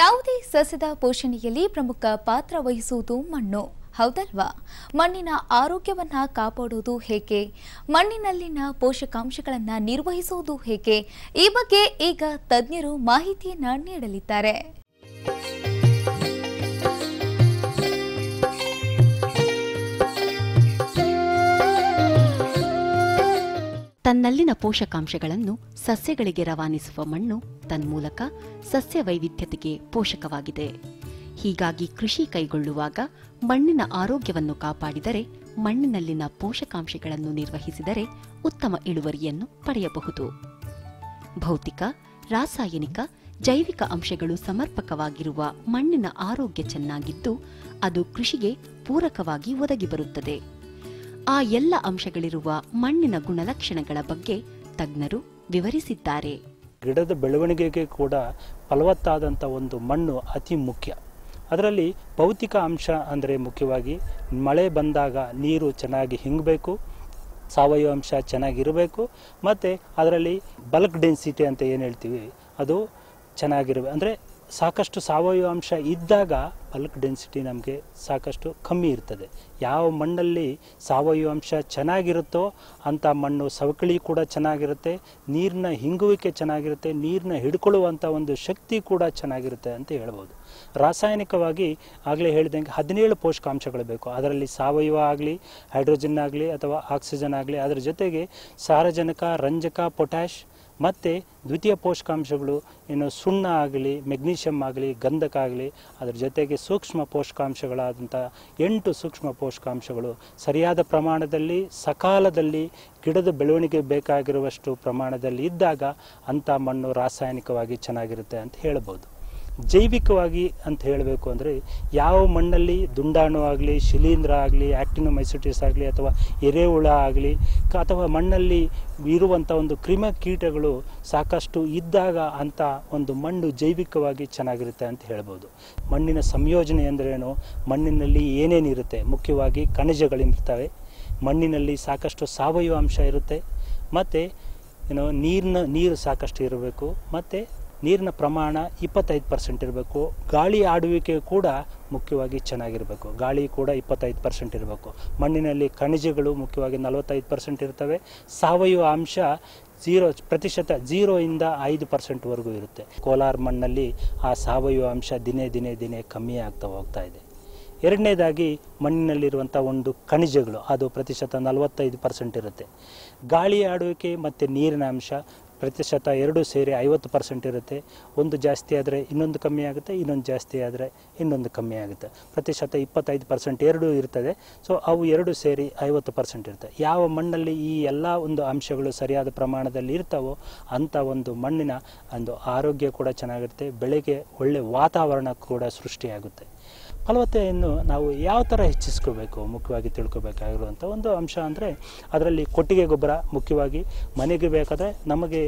ಯಾವುದೇ ಸಸ್ಯದ ಪೋಷಣೆಯಲ್ಲಿ ಪ್ರಮುಖ ಪಾತ್ರ ವಹಿಸುವುದು ಮಣ್ಣು ಹೌದಲ್ವಾ ಮಣ್ಣಿನ ಆರೋಗ್ಯವನ್ನು ಕಾಪಾಡುವುದು ಹೇಗೆ ಮಣ್ಣಿನಲ್ಲಿನ ಪೋಷಕಾಂಶಗಳನ್ನು ನಿರ್ವಹಿಸುವುದು ಹೇಗೆ ಈ ಬಗ್ಗೆ ಈಗ ತಜ್ಞರು ಮಾಹಿತಿಯನ್ನು ನೀಡಲಿದ್ದಾರೆ ತನ್ನಲ್ಲಿನ ಪೋಷಕಾಂಶಗಳನ್ನು ಸಸ್ಯಗಳಿಗೆ ರವಾನಿಸುವ ಮಣ್ಣು ತನ್ಮೂಲಕ ಸಸ್ಯ ವೈವಿಧ್ಯತೆಗೆ ಪೋಷಕವಾಗಿದೆ ಹೀಗಾಗಿ ಕೃಷಿ ಕೈಗೊಳ್ಳುವಾಗ ಮಣ್ಣಿನ ಆರೋಗ್ಯವನ್ನು ಕಾಪಾಡಿದರೆ ಮಣ್ಣಿನಲ್ಲಿನ ಪೋಷಕಾಂಶಗಳನ್ನು ನಿರ್ವಹಿಸಿದರೆ ಉತ್ತಮ ಇಳುವರಿಯನ್ನು ಪಡೆಯಬಹುದು ಭೌತಿಕ ರಾಸಾಯನಿಕ ಜೈವಿಕ ಅಂಶಗಳು ಸಮರ್ಪಕವಾಗಿರುವ ಮಣ್ಣಿನ ಆರೋಗ್ಯ ಚೆನ್ನಾಗಿದ್ದು ಅದು ಕೃಷಿಗೆ ಪೂರಕವಾಗಿ ಒದಗಿಬರುತ್ತದೆ ಬರುತ್ತದೆ ಆ ಎಲ್ಲ ಅಂಶಗಳಿರುವ ಮಣ್ಣಿನ ಗುಣಲಕ್ಷಣಗಳ ಬಗ್ಗೆ ತಜ್ಞರು ವಿವರಿಸಿದ್ದಾರೆ ಗಿಡದ ಬೆಳವಣಿಗೆಗೆ ಕೂಡ ಫಲವತ್ತಾದಂಥ ಒಂದು ಮಣ್ಣು ಅತಿ ಮುಖ್ಯ ಅದರಲ್ಲಿ ಭೌತಿಕ ಅಂಶ ಅಂದರೆ ಮುಖ್ಯವಾಗಿ ಮಳೆ ಬಂದಾಗ ನೀರು ಚೆನ್ನಾಗಿ ಹಿಂಗಬೇಕು ಸಾವಯವ ಅಂಶ ಚೆನ್ನಾಗಿರಬೇಕು ಮತ್ತು ಅದರಲ್ಲಿ ಬಲ್ಕ್ ಡೆನ್ಸಿಟಿ ಅಂತ ಏನು ಹೇಳ್ತೀವಿ ಅದು ಚೆನ್ನಾಗಿರಬೇಕು ಅಂದರೆ ಸಾಕಷ್ಟು ಸಾವಯವ ಅಂಶ ಇದ್ದಾಗ ಪಲ್ಕ್ ಡೆನ್ಸಿಟಿ ನಮಗೆ ಸಾಕಷ್ಟು ಕಮ್ಮಿ ಇರ್ತದೆ ಯಾವ ಮಣ್ಣಲ್ಲಿ ಸಾವಯವ ಅಂಶ ಚೆನ್ನಾಗಿರುತ್ತೋ ಅಂಥ ಮಣ್ಣು ಸವಕಳಿ ಕೂಡ ಚೆನ್ನಾಗಿರುತ್ತೆ ನೀರಿನ ಹಿಂಗುವಿಕೆ ಚೆನ್ನಾಗಿರುತ್ತೆ ನೀರನ್ನ ಹಿಡ್ಕೊಳ್ಳುವಂಥ ಒಂದು ಶಕ್ತಿ ಕೂಡ ಚೆನ್ನಾಗಿರುತ್ತೆ ಅಂತ ಹೇಳ್ಬೋದು ರಾಸಾಯನಿಕವಾಗಿ ಆಗಲೇ ಹೇಳಿದಂಗೆ ಹದಿನೇಳು ಪೋಷಕಾಂಶಗಳು ಬೇಕು ಅದರಲ್ಲಿ ಸಾವಯವ ಆಗಲಿ ಹೈಡ್ರೋಜನ್ ಆಗಲಿ ಅಥವಾ ಆಕ್ಸಿಜನ್ ಆಗಲಿ ಅದರ ಜೊತೆಗೆ ಸಾರಜನಕ ರಂಜಕ ಪೊಟ್ಯಾಶ್ ಮತ್ತು ದ್ವಿತೀಯ ಪೋಷಕಾಂಶಗಳು ಏನು ಸುಣ್ಣ ಆಗಲಿ ಮೆಗ್ನೀಷಿಯಮ್ ಆಗಲಿ ಗಂಧಕ ಆಗಲಿ ಅದ್ರ ಜೊತೆಗೆ ಸೂಕ್ಷ್ಮ ಪೋಷಕಾಂಶಗಳಾದಂಥ ಎಂಟು ಸೂಕ್ಷ್ಮ ಪೋಷಕಾಂಶಗಳು ಸರಿಯಾದ ಪ್ರಮಾಣದಲ್ಲಿ ಸಕಾಲದಲ್ಲಿ ಗಿಡದ ಬೆಳವಣಿಗೆ ಬೇಕಾಗಿರುವಷ್ಟು ಪ್ರಮಾಣದಲ್ಲಿ ಇದ್ದಾಗ ಅಂಥ ಮಣ್ಣು ರಾಸಾಯನಿಕವಾಗಿ ಚೆನ್ನಾಗಿರುತ್ತೆ ಅಂತ ಹೇಳ್ಬೋದು ಜೈವಿಕವಾಗಿ ಅಂತ ಹೇಳಬೇಕು ಅಂದರೆ ಯಾವ ಮಣ್ಣಲ್ಲಿ ದುಂಡಾಣು ಆಗಲಿ ಶಿಲೀಂಧ್ರ ಆಗಲಿ ಆ್ಯಕ್ಟಿನೊಮೈಸಿಟಿಸ್ ಆಗಲಿ ಅಥವಾ ಎರೆಹುಳ ಆಗಲಿ ಅಥವಾ ಮಣ್ಣಲ್ಲಿ ಇರುವಂಥ ಒಂದು ಕ್ರಿಮ ಕೀಟಗಳು ಸಾಕಷ್ಟು ಇದ್ದಾಗ ಅಂಥ ಒಂದು ಮಣ್ಣು ಜೈವಿಕವಾಗಿ ಚೆನ್ನಾಗಿರುತ್ತೆ ಅಂತ ಹೇಳ್ಬೋದು ಮಣ್ಣಿನ ಸಂಯೋಜನೆ ಅಂದ್ರೇನು ಮಣ್ಣಿನಲ್ಲಿ ಏನೇನಿರುತ್ತೆ ಮುಖ್ಯವಾಗಿ ಖನಿಜಗಳಿರ್ತವೆ ಮಣ್ಣಿನಲ್ಲಿ ಸಾಕಷ್ಟು ಸಾವಯವ ಅಂಶ ಇರುತ್ತೆ ಮತ್ತು ಏನೋ ನೀರಿನ ನೀರು ಸಾಕಷ್ಟು ಇರಬೇಕು ಮತ್ತು ನೀರಿನ ಪ್ರಮಾಣ ಇಪ್ಪತ್ತೈದು ಪರ್ಸೆಂಟ್ ಇರಬೇಕು ಗಾಳಿ ಆಡುವಿಕೆ ಕೂಡ ಮುಖ್ಯವಾಗಿ ಚೆನ್ನಾಗಿರಬೇಕು ಗಾಳಿ ಕೂಡ ಇಪ್ಪತ್ತೈದು ಪರ್ಸೆಂಟ್ ಇರಬೇಕು ಮಣ್ಣಿನಲ್ಲಿ ಖನಿಜಗಳು ಮುಖ್ಯವಾಗಿ ನಲವತ್ತೈದು ಪರ್ಸೆಂಟ್ ಇರ್ತವೆ ಸಾವಯವ ಅಂಶ ಝೀರೋ ಪ್ರತಿಶತ ಜೀರೋಯಿಂದ ಐದು ಪರ್ಸೆಂಟ್ವರೆಗೂ ಇರುತ್ತೆ ಕೋಲಾರ ಮಣ್ಣಲ್ಲಿ ಆ ಸಾವಯವ ಅಂಶ ದಿನೇ ದಿನೇ ದಿನೇ ಕಮ್ಮಿ ಆಗ್ತಾ ಹೋಗ್ತಾ ಇದೆ ಎರಡನೇದಾಗಿ ಮಣ್ಣಿನಲ್ಲಿರುವಂಥ ಒಂದು ಖನಿಜಗಳು ಅದು ಪ್ರತಿಶತ ನಲವತ್ತೈದು ಪರ್ಸೆಂಟ್ ಇರುತ್ತೆ ಗಾಳಿ ಆಡುವಿಕೆ ಮತ್ತು ನೀರಿನ ಅಂಶ ಪ್ರತಿಶತ ಎರಡೂ ಸೇರಿ ಐವತ್ತು ಪರ್ಸೆಂಟ್ ಇರುತ್ತೆ ಒಂದು ಜಾಸ್ತಿ ಆದರೆ ಇನ್ನೊಂದು ಕಮ್ಮಿ ಆಗುತ್ತೆ ಇನ್ನೊಂದು ಜಾಸ್ತಿ ಆದರೆ ಇನ್ನೊಂದು ಕಮ್ಮಿ ಆಗುತ್ತೆ ಪ್ರತಿಶತ ಇಪ್ಪತ್ತೈದು ಪರ್ಸೆಂಟ್ ಎರಡೂ ಇರ್ತದೆ ಸೊ ಅವು ಎರಡು ಸೇರಿ ಐವತ್ತು ಪರ್ಸೆಂಟ್ ಇರುತ್ತೆ ಯಾವ ಮಣ್ಣಲ್ಲಿ ಈ ಎಲ್ಲ ಒಂದು ಅಂಶಗಳು ಸರಿಯಾದ ಪ್ರಮಾಣದಲ್ಲಿ ಇರ್ತಾವೋ ಅಂಥ ಒಂದು ಮಣ್ಣಿನ ಒಂದು ಆರೋಗ್ಯ ಕೂಡ ಚೆನ್ನಾಗಿರುತ್ತೆ ಬೆಳೆಗೆ ಒಳ್ಳೆ ವಾತಾವರಣ ಕೂಡ ಸೃಷ್ಟಿಯಾಗುತ್ತೆ ಫಲವತ್ತೆಯನ್ನು ನಾವು ಯಾವ ಥರ ಹೆಚ್ಚಿಸ್ಕೋಬೇಕು ಮುಖ್ಯವಾಗಿ ತಿಳ್ಕೊಬೇಕಾಗಿರುವಂಥ ಒಂದು ಅಂಶ ಅಂದರೆ ಅದರಲ್ಲಿ ಕೊಟ್ಟಿಗೆ ಗೊಬ್ಬರ ಮುಖ್ಯವಾಗಿ ಮನೆಗೆ ಬೇಕಾದರೆ ನಮಗೆ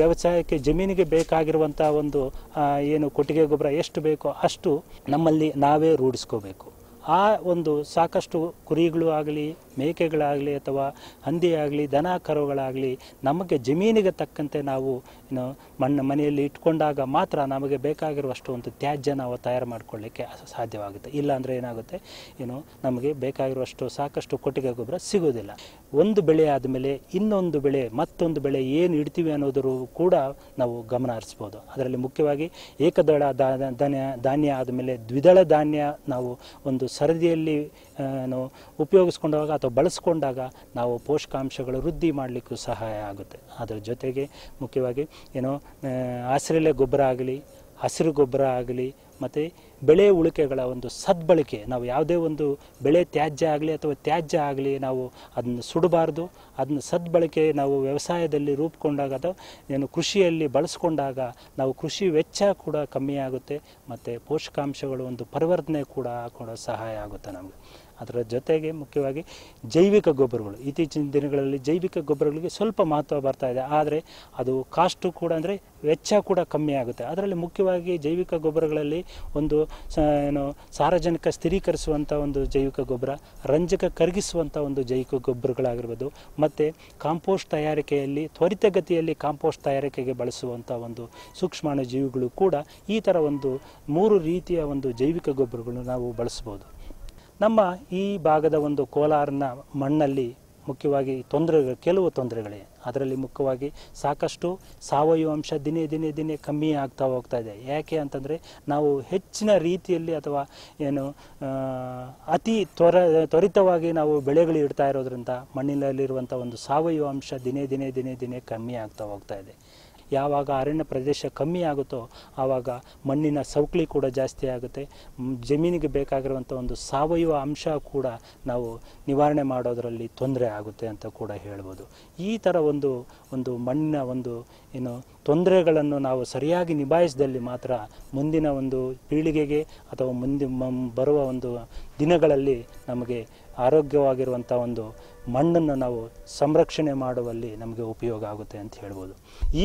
ವ್ಯವಸಾಯಕ್ಕೆ ಜಮೀನಿಗೆ ಬೇಕಾಗಿರುವಂಥ ಒಂದು ಏನು ಕೊಟ್ಟಿಗೆ ಗೊಬ್ಬರ ಎಷ್ಟು ಬೇಕೋ ಅಷ್ಟು ನಮ್ಮಲ್ಲಿ ನಾವೇ ರೂಢಿಸ್ಕೋಬೇಕು ಆ ಒಂದು ಸಾಕಷ್ಟು ಕುರಿಗಳು ಆಗಲಿ ಮೇಕೆಗಳಾಗಲಿ ಅಥವಾ ಹಂದಿಯಾಗಲಿ ದನ ಕರುಗಳಾಗಲಿ ನಮಗೆ ಜಮೀನಿಗೆ ತಕ್ಕಂತೆ ನಾವು ಏನು ಮಣ್ಣು ಮನೆಯಲ್ಲಿ ಇಟ್ಕೊಂಡಾಗ ಮಾತ್ರ ನಮಗೆ ಬೇಕಾಗಿರುವಷ್ಟು ಒಂದು ತ್ಯಾಜ್ಯ ನಾವು ತಯಾರು ಮಾಡಿಕೊಳ್ಳಿಕ್ಕೆ ಸಾಧ್ಯವಾಗುತ್ತೆ ಇಲ್ಲಾಂದರೆ ಏನಾಗುತ್ತೆ ಏನು ನಮಗೆ ಬೇಕಾಗಿರುವಷ್ಟು ಸಾಕಷ್ಟು ಕೊಟ್ಟಿಗೆ ಗೊಬ್ಬರ ಸಿಗೋದಿಲ್ಲ ಒಂದು ಬೆಳೆ ಆದಮೇಲೆ ಇನ್ನೊಂದು ಬೆಳೆ ಮತ್ತೊಂದು ಬೆಳೆ ಏನು ಇಡ್ತೀವಿ ಅನ್ನೋದರೂ ಕೂಡ ನಾವು ಗಮನ ಹರಿಸ್ಬೋದು ಅದರಲ್ಲಿ ಮುಖ್ಯವಾಗಿ ಏಕದಳ ಧಾನ್ಯ ಧಾನ್ಯ ಆದಮೇಲೆ ದ್ವಿದಳ ಧಾನ್ಯ ನಾವು ಒಂದು ಸರದಿಯಲ್ಲಿ ಏನು ಉಪಯೋಗಿಸ್ಕೊಂಡಾಗ ಅಥವಾ ಬಳಸ್ಕೊಂಡಾಗ ನಾವು ಪೋಷಕಾಂಶಗಳು ವೃದ್ಧಿ ಮಾಡಲಿಕ್ಕೂ ಸಹಾಯ ಆಗುತ್ತೆ ಅದರ ಜೊತೆಗೆ ಮುಖ್ಯವಾಗಿ ಏನೋ ಆಸ್ರೇಲೆ ಗೊಬ್ಬರ ಆಗಲಿ ಹಸಿರು ಗೊಬ್ಬರ ಆಗಲಿ ಮತ್ತು ಬೆಳೆ ಉಳಿಕೆಗಳ ಒಂದು ಸದ್ಬಳಕೆ ನಾವು ಯಾವುದೇ ಒಂದು ಬೆಳೆ ತ್ಯಾಜ್ಯ ಆಗಲಿ ಅಥವಾ ತ್ಯಾಜ್ಯ ಆಗಲಿ ನಾವು ಅದನ್ನು ಸುಡಬಾರ್ದು ಅದನ್ನು ಸದ್ಬಳಕೆ ನಾವು ವ್ಯವಸಾಯದಲ್ಲಿ ರೂಪುಕೊಂಡಾಗ ಅಥವಾ ಏನು ಕೃಷಿಯಲ್ಲಿ ಬಳಸ್ಕೊಂಡಾಗ ನಾವು ಕೃಷಿ ವೆಚ್ಚ ಕೂಡ ಕಮ್ಮಿ ಆಗುತ್ತೆ ಮತ್ತು ಪೋಷಕಾಂಶಗಳು ಒಂದು ಪರಿವರ್ತನೆ ಕೂಡ ಕೂಡ ಸಹಾಯ ಆಗುತ್ತೆ ನಮಗೆ ಅದರ ಜೊತೆಗೆ ಮುಖ್ಯವಾಗಿ ಜೈವಿಕ ಗೊಬ್ಬರಗಳು ಇತ್ತೀಚಿನ ದಿನಗಳಲ್ಲಿ ಜೈವಿಕ ಗೊಬ್ಬರಗಳಿಗೆ ಸ್ವಲ್ಪ ಮಹತ್ವ ಬರ್ತಾ ಇದೆ ಆದರೆ ಅದು ಕಾಸ್ಟು ಕೂಡ ಅಂದರೆ ವೆಚ್ಚ ಕೂಡ ಕಮ್ಮಿ ಆಗುತ್ತೆ ಅದರಲ್ಲಿ ಮುಖ್ಯವಾಗಿ ಜೈವಿಕ ಗೊಬ್ಬರಗಳಲ್ಲಿ ಒಂದು ಏನು ಸಾರ್ವಜನಿಕ ಸ್ಥಿರೀಕರಿಸುವಂಥ ಒಂದು ಜೈವಿಕ ಗೊಬ್ಬರ ರಂಜಕ ಕರಗಿಸುವಂಥ ಒಂದು ಜೈವಿಕ ಗೊಬ್ಬರಗಳಾಗಿರ್ಬೋದು ಮತ್ತು ಕಾಂಪೋಸ್ಟ್ ತಯಾರಿಕೆಯಲ್ಲಿ ತ್ವರಿತಗತಿಯಲ್ಲಿ ಕಾಂಪೋಸ್ಟ್ ತಯಾರಿಕೆಗೆ ಬಳಸುವಂಥ ಒಂದು ಸೂಕ್ಷ್ಮಾಣು ಜೀವಿಗಳು ಕೂಡ ಈ ಥರ ಒಂದು ಮೂರು ರೀತಿಯ ಒಂದು ಜೈವಿಕ ಗೊಬ್ಬರಗಳನ್ನು ನಾವು ಬಳಸ್ಬೋದು ನಮ್ಮ ಈ ಭಾಗದ ಒಂದು ಕೋಲಾರನ ಮಣ್ಣಲ್ಲಿ ಮುಖ್ಯವಾಗಿ ತೊಂದರೆ ಕೆಲವು ತೊಂದರೆಗಳೇ ಅದರಲ್ಲಿ ಮುಖ್ಯವಾಗಿ ಸಾಕಷ್ಟು ಸಾವಯವ ಅಂಶ ದಿನೇ ದಿನೇ ದಿನೇ ಕಮ್ಮಿ ಆಗ್ತಾ ಹೋಗ್ತಾ ಇದೆ ಯಾಕೆ ಅಂತಂದರೆ ನಾವು ಹೆಚ್ಚಿನ ರೀತಿಯಲ್ಲಿ ಅಥವಾ ಏನು ಅತಿ ತ್ವರ ತ್ವರಿತವಾಗಿ ನಾವು ಬೆಳೆಗಳು ಇಡ್ತಾ ಇರೋದ್ರಿಂದ ಮಣ್ಣಿನಲ್ಲಿರುವಂಥ ಒಂದು ಸಾವಯವ ಅಂಶ ದಿನೇ ದಿನೇ ದಿನೇ ದಿನೇ ಕಮ್ಮಿ ಆಗ್ತಾ ಹೋಗ್ತಾ ಇದೆ ಯಾವಾಗ ಅರಣ್ಯ ಪ್ರದೇಶ ಕಮ್ಮಿ ಆಗುತ್ತೋ ಆವಾಗ ಮಣ್ಣಿನ ಸೌಕಳಿ ಕೂಡ ಜಾಸ್ತಿ ಆಗುತ್ತೆ ಜಮೀನಿಗೆ ಬೇಕಾಗಿರುವಂಥ ಒಂದು ಸಾವಯವ ಅಂಶ ಕೂಡ ನಾವು ನಿವಾರಣೆ ಮಾಡೋದರಲ್ಲಿ ತೊಂದರೆ ಆಗುತ್ತೆ ಅಂತ ಕೂಡ ಹೇಳ್ಬೋದು ಈ ಥರ ಒಂದು ಒಂದು ಮಣ್ಣಿನ ಒಂದು ಏನು ತೊಂದರೆಗಳನ್ನು ನಾವು ಸರಿಯಾಗಿ ನಿಭಾಯಿಸಿದಲ್ಲಿ ಮಾತ್ರ ಮುಂದಿನ ಒಂದು ಪೀಳಿಗೆಗೆ ಅಥವಾ ಮುಂದೆ ಬರುವ ಒಂದು ದಿನಗಳಲ್ಲಿ ನಮಗೆ ಆರೋಗ್ಯವಾಗಿರುವಂಥ ಒಂದು ಮಣ್ಣನ್ನು ನಾವು ಸಂರಕ್ಷಣೆ ಮಾಡುವಲ್ಲಿ ನಮಗೆ ಉಪಯೋಗ ಆಗುತ್ತೆ ಅಂತ ಹೇಳ್ಬೋದು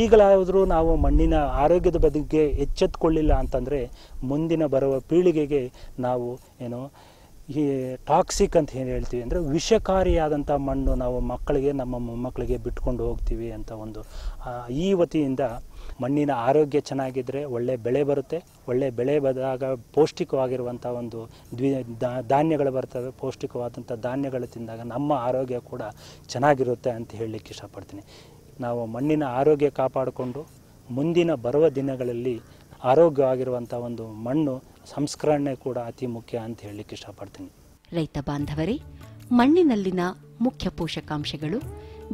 ಈಗಲಾದರೂ ನಾವು ಮಣ್ಣಿನ ಆರೋಗ್ಯದ ಬಗ್ಗೆ ಎಚ್ಚೆತ್ತುಕೊಳ್ಳಿಲ್ಲ ಅಂತಂದರೆ ಮುಂದಿನ ಬರುವ ಪೀಳಿಗೆಗೆ ನಾವು ಏನು ಈ ಟಾಕ್ಸಿಕ್ ಅಂತ ಏನು ಹೇಳ್ತೀವಿ ಅಂದರೆ ವಿಷಕಾರಿಯಾದಂಥ ಮಣ್ಣು ನಾವು ಮಕ್ಕಳಿಗೆ ನಮ್ಮ ಮೊಮ್ಮಕ್ಕಳಿಗೆ ಬಿಟ್ಕೊಂಡು ಹೋಗ್ತೀವಿ ಅಂತ ಒಂದು ಈ ವತಿಯಿಂದ ಮಣ್ಣಿನ ಆರೋಗ್ಯ ಚೆನ್ನಾಗಿದ್ದರೆ ಒಳ್ಳೆ ಬೆಳೆ ಬರುತ್ತೆ ಒಳ್ಳೆ ಬೆಳೆ ಬಂದಾಗ ಪೌಷ್ಟಿಕವಾಗಿರುವಂಥ ಒಂದು ದ್ವಿ ಧಾನ್ಯಗಳು ಬರ್ತವೆ ಪೌಷ್ಟಿಕವಾದಂಥ ಧಾನ್ಯಗಳು ತಿಂದಾಗ ನಮ್ಮ ಆರೋಗ್ಯ ಕೂಡ ಚೆನ್ನಾಗಿರುತ್ತೆ ಅಂತ ಹೇಳಲಿಕ್ಕೆ ಇಷ್ಟಪಡ್ತೀನಿ ನಾವು ಮಣ್ಣಿನ ಆರೋಗ್ಯ ಕಾಪಾಡಿಕೊಂಡು ಮುಂದಿನ ಬರುವ ದಿನಗಳಲ್ಲಿ ಆರೋಗ್ಯವಾಗಿರುವಂಥ ಒಂದು ಮಣ್ಣು ಸಂಸ್ಕರಣೆ ಕೂಡ ಅತಿ ಮುಖ್ಯ ಅಂತ ಹೇಳಲಿಕ್ಕೆ ಇಷ್ಟಪಡ್ತೀನಿ ರೈತ ಬಾಂಧವರೇ ಮಣ್ಣಿನಲ್ಲಿನ ಮುಖ್ಯ ಪೋಷಕಾಂಶಗಳು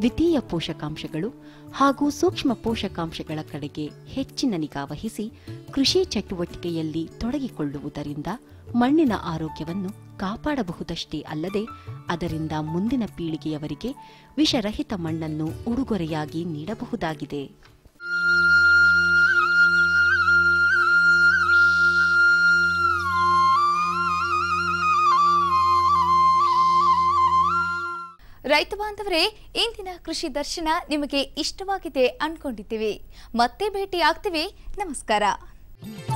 ದ್ವಿತೀಯ ಪೋಷಕಾಂಶಗಳು ಹಾಗೂ ಸೂಕ್ಷ್ಮ ಪೋಷಕಾಂಶಗಳ ಕಡೆಗೆ ಹೆಚ್ಚಿನ ನಿಗಾ ವಹಿಸಿ ಕೃಷಿ ಚಟುವಟಿಕೆಯಲ್ಲಿ ತೊಡಗಿಕೊಳ್ಳುವುದರಿಂದ ಮಣ್ಣಿನ ಆರೋಗ್ಯವನ್ನು ಕಾಪಾಡಬಹುದಷ್ಟೇ ಅಲ್ಲದೆ ಅದರಿಂದ ಮುಂದಿನ ಪೀಳಿಗೆಯವರಿಗೆ ವಿಷರಹಿತ ಮಣ್ಣನ್ನು ಉಡುಗೊರೆಯಾಗಿ ನೀಡಬಹುದಾಗಿದೆ ರೈತ ಬಾಂಧವರೇ ಇಂದಿನ ಕೃಷಿ ದರ್ಶನ ನಿಮಗೆ ಇಷ್ಟವಾಗಿದೆ ಅನ್ಕೊಂಡಿದ್ದೀವಿ ಮತ್ತೆ ಭೇಟಿ ಆಗ್ತೀವಿ ನಮಸ್ಕಾರ